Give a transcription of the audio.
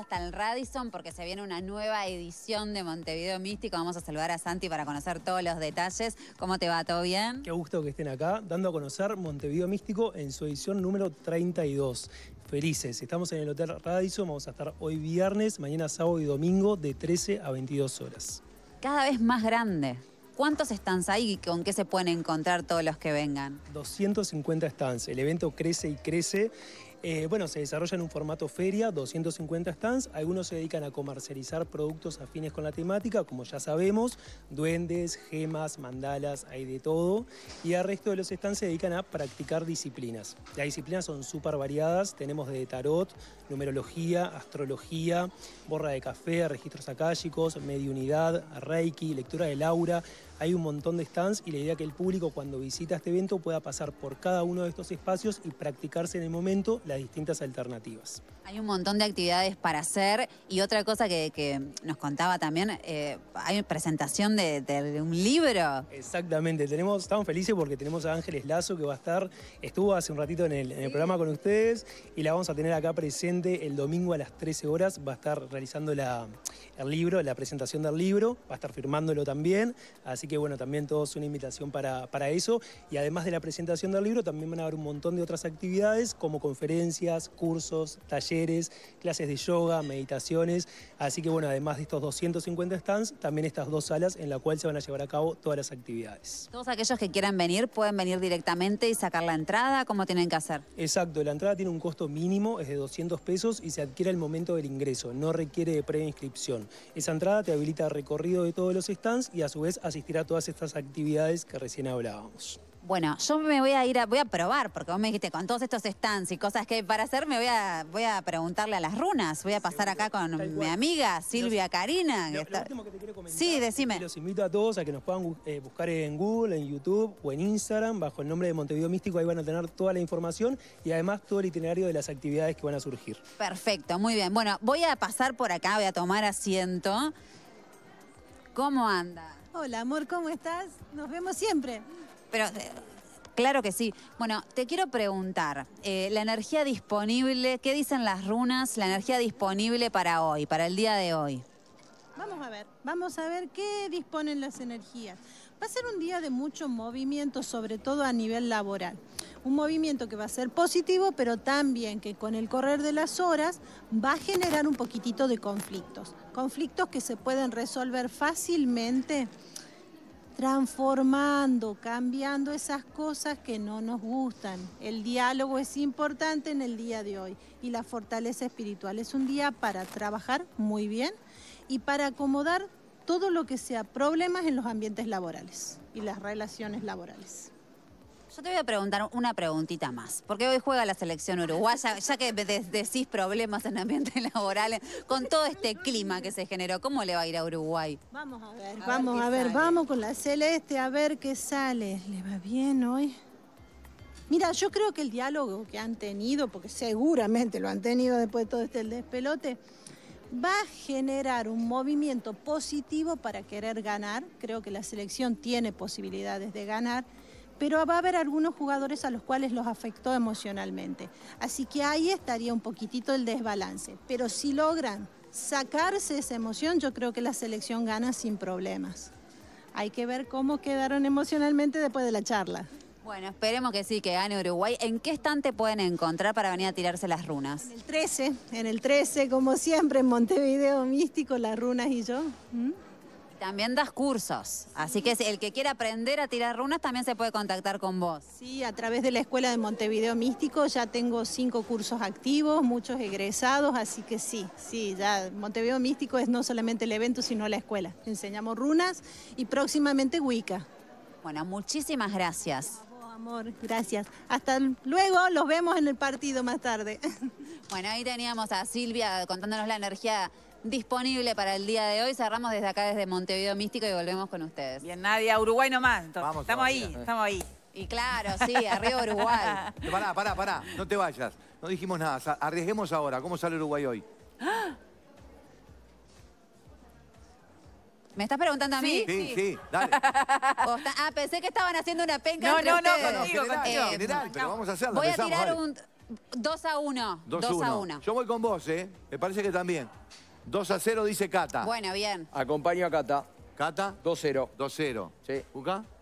hasta el Radisson porque se viene una nueva edición de Montevideo Místico. Vamos a saludar a Santi para conocer todos los detalles. ¿Cómo te va? ¿Todo bien? Qué gusto que estén acá, dando a conocer Montevideo Místico en su edición número 32 felices. Estamos en el Hotel Radisson, vamos a estar hoy viernes, mañana sábado y domingo de 13 a 22 horas. Cada vez más grande. ¿Cuántos stands hay y con qué se pueden encontrar todos los que vengan? 250 stands. El evento crece y crece eh, bueno, se desarrolla en un formato feria, 250 stands. Algunos se dedican a comercializar productos afines con la temática, como ya sabemos, duendes, gemas, mandalas, hay de todo. Y al resto de los stands se dedican a practicar disciplinas. Las disciplinas son súper variadas. Tenemos de tarot, numerología, astrología, borra de café, registros akáshicos, mediunidad, reiki, lectura de aura. Hay un montón de stands y la idea es que el público cuando visita este evento pueda pasar por cada uno de estos espacios y practicarse en el momento las distintas alternativas. Hay un montón de actividades para hacer y otra cosa que, nos contaba también, eh, hay presentación de, un libro. Exactamente, tenemos, estamos felices porque tenemos a Ángeles Lazo que va a estar, estuvo hace un ratito en el, en el programa con ustedes y la vamos a tener acá presente el domingo a las 13 horas, va a estar realizando la, el libro, la presentación del libro, va a estar firmándolo también, así que bueno, también todos una invitación para, eso, y además de la presentación del libro, también van a haber un montón de otras actividades como conferencias, cursos, talleres, clases de yoga, meditaciones, así que bueno, además de estos 250 stands, también estas dos salas en las cuales se van a llevar a cabo todas las actividades. Todos aquellos que quieran venir pueden venir directamente y sacar la entrada, como tienen que hacer? Exacto, la entrada tiene un costo mínimo, es de 200 pesos y se adquiere al momento del ingreso, no requiere de preinscripción. Esa entrada te habilita recorrido de todos los stands y a su vez asistir a todas estas actividades que recién hablábamos bueno, yo me voy a ir a, voy a probar, porque vos me dijiste con todos estos stands y cosas que hay para hacer, me voy a, voy a preguntarle a las runas. Voy a pasar acá con mi amiga Silvia Karina. te sí, decime. Los invito a todos a que nos puedan eh, buscar en Google, en YouTube o en Instagram, bajo el nombre de Montevideo Místico, ahí van a tener toda la información y además todo el itinerario de las actividades que van a surgir. Perfecto, muy bien. Bueno, voy a pasar por acá, voy a tomar asiento. ¿Cómo anda? Hola, amor, ¿cómo estás? Nos vemos siempre. Pero eh, claro que sí. Bueno, te quiero preguntar, eh, la energía disponible, ¿qué dicen las runas? La energía disponible para hoy, para el día de hoy. Vamos a ver, vamos a ver qué disponen las energías. Va a ser un día de mucho movimiento, sobre todo a nivel laboral. Un movimiento que va a ser positivo, pero también que con el correr de las horas va a generar un poquitito de conflictos. Conflictos que se pueden resolver fácilmente transformando, cambiando esas cosas que no nos gustan. El diálogo es importante en el día de hoy y la fortaleza espiritual es un día para trabajar muy bien y para acomodar todo lo que sea problemas en los ambientes laborales y las relaciones laborales. Yo te voy a preguntar una preguntita más, porque hoy juega la selección uruguaya, ya que decís problemas en ambiente laboral, con todo este clima que se generó, ¿cómo le va a ir a Uruguay? Vamos a ver, vamos a ver, vamos con la celeste, a ver qué sale. ¿Le va bien hoy? Mira, yo creo que el diálogo que han tenido, porque seguramente lo han tenido después de todo este despelote, va a generar un movimiento positivo para querer ganar. Creo que la selección tiene posibilidades de ganar pero va a haber algunos jugadores a los cuales los afectó emocionalmente. Así que ahí estaría un poquitito el desbalance, pero si logran sacarse esa emoción, yo creo que la selección gana sin problemas. Hay que ver cómo quedaron emocionalmente después de la charla. Bueno, esperemos que sí, que gane Uruguay. ¿En qué estante pueden encontrar para venir a tirarse las runas? En el 13, en el 13, como siempre, en Montevideo Místico, las runas y yo. ¿Mm? También das cursos, así que el que quiera aprender a tirar runas también se puede contactar con vos. Sí, a través de la Escuela de Montevideo Místico ya tengo cinco cursos activos, muchos egresados, así que sí, sí, ya Montevideo Místico es no solamente el evento, sino la escuela. Enseñamos runas y próximamente Wicca. Bueno, muchísimas gracias. amor, gracias. Hasta luego, los vemos en el partido más tarde. Bueno, ahí teníamos a Silvia contándonos la energía disponible para el día de hoy. Cerramos desde acá, desde Montevideo Místico y volvemos con ustedes. Bien, Nadia, Uruguay nomás. estamos ahí, estamos ahí. Y claro, sí, arriba Uruguay. pará, pará, pará, no te vayas. No dijimos nada, arriesguemos ahora. ¿Cómo sale Uruguay hoy? ¿Me estás preguntando a mí? Sí, sí, dale. ah, pensé que estaban haciendo una penca No, entre no, no, no, no, contigo, eh, general, pero vamos a hacerlo. Voy a tirar un 2 a 1. 2 a 1. Yo voy con vos, ¿eh? Me parece que también. 2 a 0, dice Cata. Bueno, bien. Acompaño a Cata. ¿Cata? 2-0. 2-0. Sí. ¿Juca?